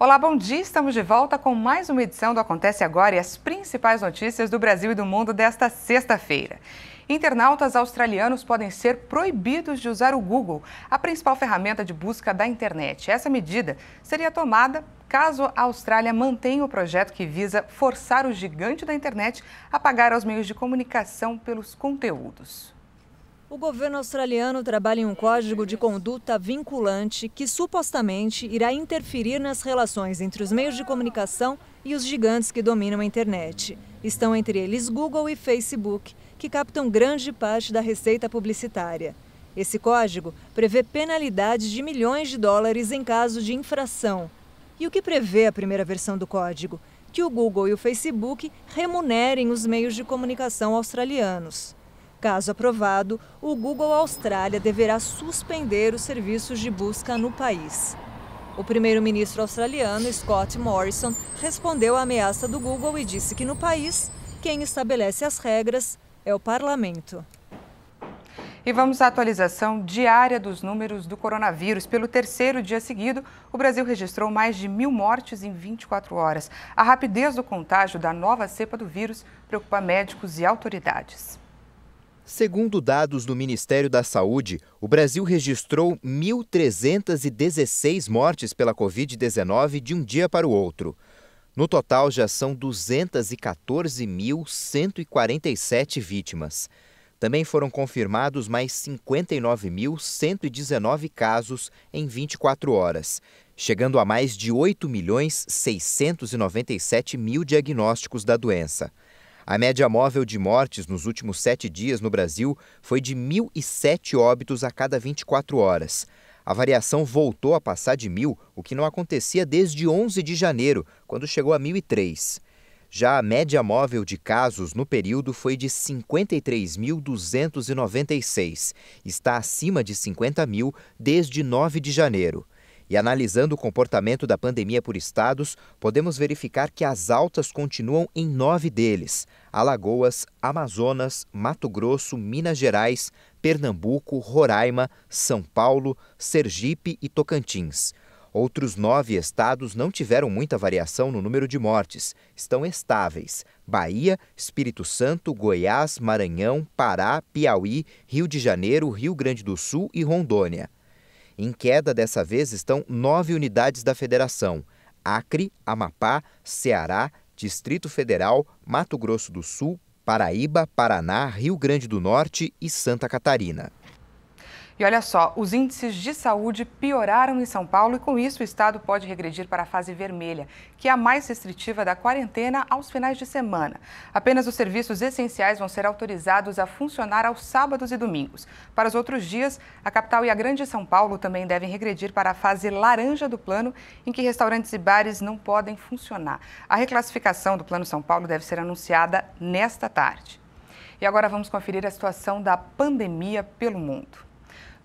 Olá, bom dia. Estamos de volta com mais uma edição do Acontece Agora e as principais notícias do Brasil e do mundo desta sexta-feira. Internautas australianos podem ser proibidos de usar o Google, a principal ferramenta de busca da internet. Essa medida seria tomada caso a Austrália mantenha o projeto que visa forçar o gigante da internet a pagar aos meios de comunicação pelos conteúdos. O governo australiano trabalha em um código de conduta vinculante que supostamente irá interferir nas relações entre os meios de comunicação e os gigantes que dominam a internet. Estão entre eles Google e Facebook, que captam grande parte da receita publicitária. Esse código prevê penalidades de milhões de dólares em caso de infração. E o que prevê a primeira versão do código? Que o Google e o Facebook remunerem os meios de comunicação australianos. Caso aprovado, o Google Austrália deverá suspender os serviços de busca no país. O primeiro-ministro australiano Scott Morrison respondeu à ameaça do Google e disse que no país, quem estabelece as regras é o parlamento. E vamos à atualização diária dos números do coronavírus. Pelo terceiro dia seguido, o Brasil registrou mais de mil mortes em 24 horas. A rapidez do contágio da nova cepa do vírus preocupa médicos e autoridades. Segundo dados do Ministério da Saúde, o Brasil registrou 1.316 mortes pela Covid-19 de um dia para o outro. No total, já são 214.147 vítimas. Também foram confirmados mais 59.119 casos em 24 horas, chegando a mais de 8.697.000 milhões 697 mil diagnósticos da doença. A média móvel de mortes nos últimos sete dias no Brasil foi de 1.007 óbitos a cada 24 horas. A variação voltou a passar de 1.000, o que não acontecia desde 11 de janeiro, quando chegou a 1.003. Já a média móvel de casos no período foi de 53.296. Está acima de 50 mil desde 9 de janeiro. E analisando o comportamento da pandemia por estados, podemos verificar que as altas continuam em nove deles: Alagoas, Amazonas, Mato Grosso, Minas Gerais, Pernambuco, Roraima, São Paulo, Sergipe e Tocantins. Outros nove estados não tiveram muita variação no número de mortes. Estão estáveis: Bahia, Espírito Santo, Goiás, Maranhão, Pará, Piauí, Rio de Janeiro, Rio Grande do Sul e Rondônia. Em queda dessa vez estão nove unidades da federação: Acre, Amapá, Ceará, Distrito Federal, Mato Grosso do Sul, Paraíba, Paraná, Rio Grande do Norte e Santa Catarina. E olha só, os índices de saúde pioraram em São Paulo e, com isso, o estado pode regredir para a fase vermelha, que é a mais restritiva da quarentena aos finais de semana. Apenas os serviços essenciais vão ser autorizados a funcionar aos sábados e domingos. Para os outros dias, a capital e a Grande São Paulo também devem regredir para a fase laranja do plano, em que restaurantes e bares não podem funcionar. A reclassificação do Plano São Paulo deve ser anunciada nesta tarde. E agora vamos conferir a situação da pandemia pelo mundo.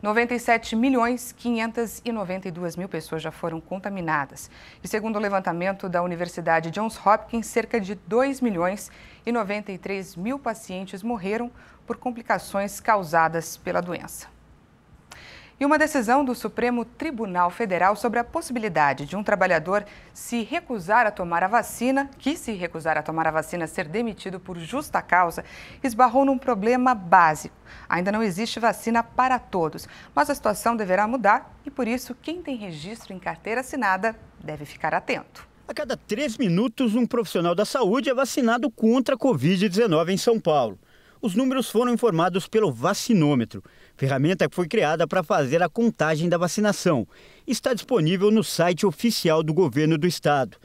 97 milhões 592 mil pessoas já foram contaminadas. E segundo o levantamento da Universidade Johns Hopkins, cerca de 2 milhões e 93 mil pacientes morreram por complicações causadas pela doença e uma decisão do Supremo Tribunal Federal sobre a possibilidade de um trabalhador se recusar a tomar a vacina, que se recusar a tomar a vacina ser demitido por justa causa, esbarrou num problema básico. Ainda não existe vacina para todos, mas a situação deverá mudar e por isso quem tem registro em carteira assinada deve ficar atento. A cada três minutos, um profissional da saúde é vacinado contra a Covid-19 em São Paulo. Os números foram informados pelo vacinômetro ferramenta que foi criada para fazer a contagem da vacinação. Está disponível no site oficial do governo do estado.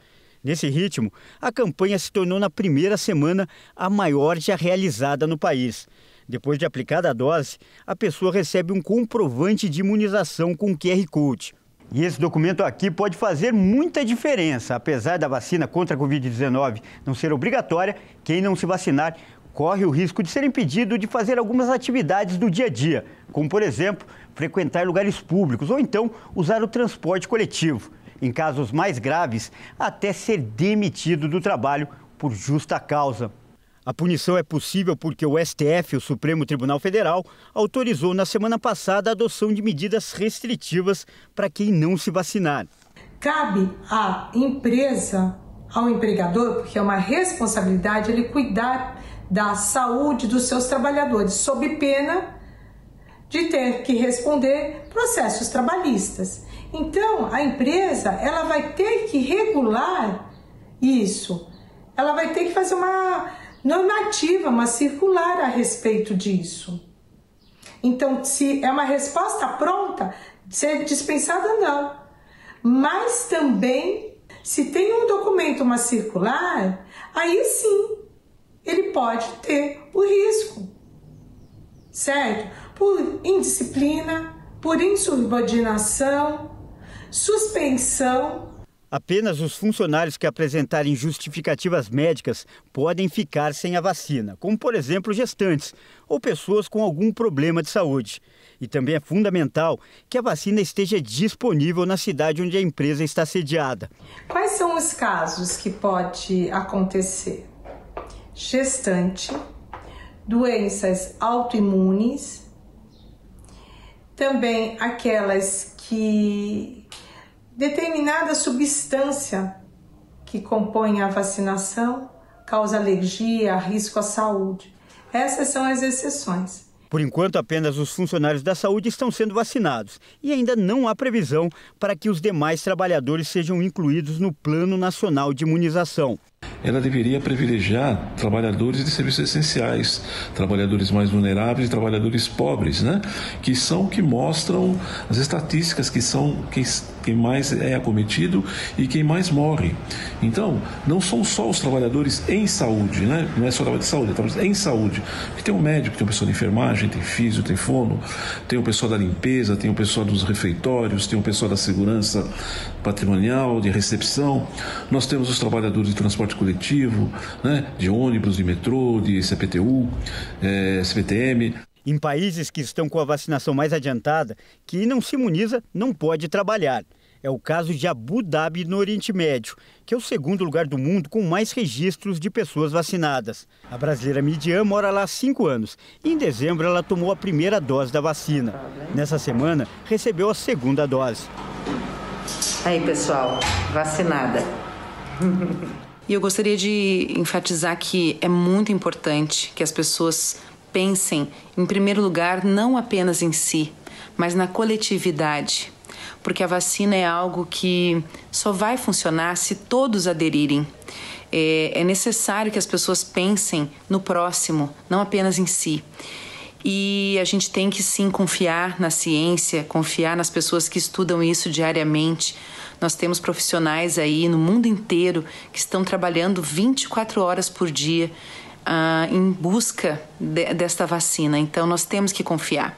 Nesse ritmo, a campanha se tornou na primeira semana a maior já realizada no país. Depois de aplicada a dose, a pessoa recebe um comprovante de imunização com QR Code. E esse documento aqui pode fazer muita diferença. Apesar da vacina contra a Covid-19 não ser obrigatória, quem não se vacinar corre o risco de ser impedido de fazer algumas atividades do dia a dia, como, por exemplo, frequentar lugares públicos ou então usar o transporte coletivo. Em casos mais graves, até ser demitido do trabalho por justa causa. A punição é possível porque o STF, o Supremo Tribunal Federal, autorizou na semana passada a adoção de medidas restritivas para quem não se vacinar. Cabe à empresa ao empregador, porque é uma responsabilidade ele cuidar da saúde dos seus trabalhadores, sob pena de ter que responder processos trabalhistas. Então, a empresa ela vai ter que regular isso. Ela vai ter que fazer uma normativa, uma circular a respeito disso. Então, se é uma resposta pronta, ser dispensada não. Mas também, se tem um documento, uma circular, aí sim ele pode ter o risco, certo? Por indisciplina, por insubordinação, suspensão. Apenas os funcionários que apresentarem justificativas médicas podem ficar sem a vacina, como por exemplo gestantes ou pessoas com algum problema de saúde. E também é fundamental que a vacina esteja disponível na cidade onde a empresa está sediada. Quais são os casos que pode acontecer? gestante, doenças autoimunes, também aquelas que determinada substância que compõe a vacinação causa alergia, risco à saúde. Essas são as exceções. Por enquanto, apenas os funcionários da saúde estão sendo vacinados e ainda não há previsão para que os demais trabalhadores sejam incluídos no Plano Nacional de Imunização ela deveria privilegiar trabalhadores de serviços essenciais, trabalhadores mais vulneráveis e trabalhadores pobres, né? que são que mostram as estatísticas que são que quem mais é acometido e quem mais morre. Então, não são só os trabalhadores em saúde, né? não é só trabalho de saúde, é trabalho em saúde. Porque tem um médico, tem uma pessoa de enfermagem, tem físio, tem fono, tem o pessoal da limpeza, tem o pessoal dos refeitórios, tem o pessoal da segurança patrimonial, de recepção. Nós temos os trabalhadores de transporte coletivo, né? de ônibus, de metrô, de CPTU, eh, CPTM. Em países que estão com a vacinação mais adiantada, quem não se imuniza não pode trabalhar. É o caso de Abu Dhabi, no Oriente Médio, que é o segundo lugar do mundo com mais registros de pessoas vacinadas. A brasileira Midian mora lá há cinco anos e em dezembro ela tomou a primeira dose da vacina. Nessa semana, recebeu a segunda dose. Aí, pessoal, vacinada. E eu gostaria de enfatizar que é muito importante que as pessoas Pensem, em primeiro lugar, não apenas em si, mas na coletividade, porque a vacina é algo que só vai funcionar se todos aderirem. É, é, necessário que as pessoas pensem no próximo, não apenas em si. E a gente tem que sim confiar na ciência, confiar nas pessoas que estudam isso diariamente. Nós temos profissionais aí no mundo inteiro que estão trabalhando 24 horas por dia ah, em busca de, desta vacina. Então, nós temos que confiar.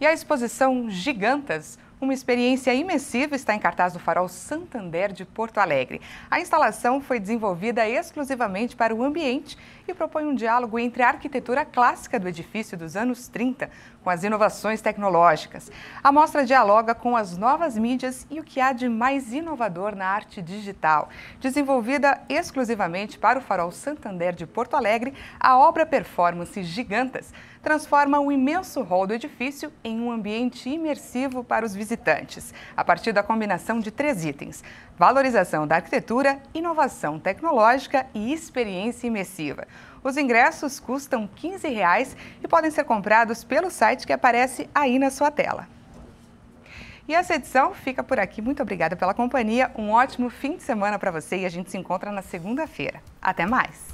E a exposição Gigantas uma experiência imersiva está em cartaz do Farol Santander de Porto Alegre. A instalação foi desenvolvida exclusivamente para o ambiente e propõe um diálogo entre a arquitetura clássica do edifício dos anos 30 com as inovações tecnológicas. A mostra dialoga com as novas mídias e o que há de mais inovador na arte digital. Desenvolvida exclusivamente para o Farol Santander de Porto Alegre, a obra Performance Gigantas transforma o imenso hall do edifício em um ambiente imersivo para os visitantes visitantes, a partir da combinação de três itens: valorização da arquitetura, inovação tecnológica e experiência imersiva. Os ingressos custam R$ 15 reais e podem ser comprados pelo site que aparece aí na sua tela. E essa edição fica por aqui. Muito obrigada pela companhia. Um ótimo fim de semana para você e a gente se encontra na segunda-feira. Até mais!